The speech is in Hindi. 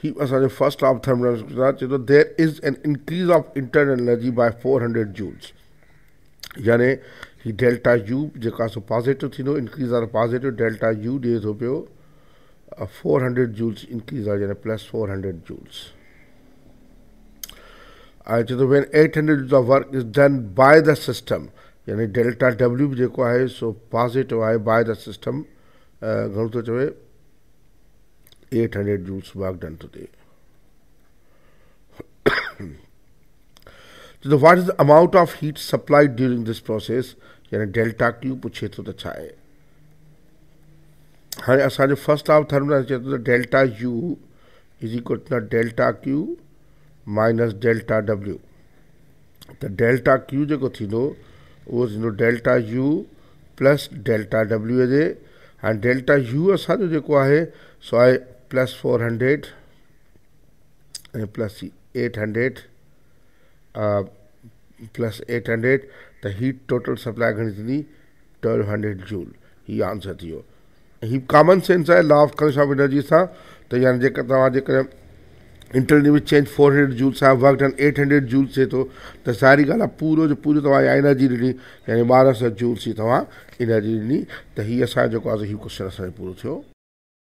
he was first of first half thermodynamics you know there is an increase of internal energy by 400 joules ही डेल्टा यू जो पॉज़िटिव थींदो इंक्रीज़ आहे पॉज़िटिव डेल्टा यू दिए तो पो फोर हंड्रेड जूल्स इंक्रीज़ आ प्लस फोर हंड्रेड जूल्स आए चए थो when eight hundred of work is done by the system यानी डेल्टा डब्ल्यू बि जेको सो पॉज़िटिव आहे बाय द सिस्टम घणो थो चवे जूल्स वर्क डन टू दे तो what is the amount of heat supply during this process यानी डेल्टा क्यू पुछे तो त छा आहे फर्स्ट हाफ थर्मल चे तो delta U is equal to delta Q minus delta W तो डेल्टा क्यू जो थींदो delta U plus delta W जे डेल्टा यू असो जो है सो आए प्लस फोर हंड्रेड ऐं plus eight hundred plus eight hundred त ही टोटल सप्लाए घणी थींदी ट्वेल्व हंड्रेड जूल हीअ आंसर थी वियो हीअ कॉमन सेंस आहे law of conservation of energy सां त यानी जेकर तव्हां जेकॾहिं इंटरनेट में चेंज फोर हंड्रेड जूल सां work done eight hundred joule थिए थो त सारी ॻाल्हि आहे पूरो जो पूरो तव्हां या एनर्जी ॾिनी यानी ॿारहं सौ जूल्स ई तव्हां एनर्जी ॾिनी त हीअ असांजो जेको आहे हीउ क्वेश्चन असांजो पूरो थियो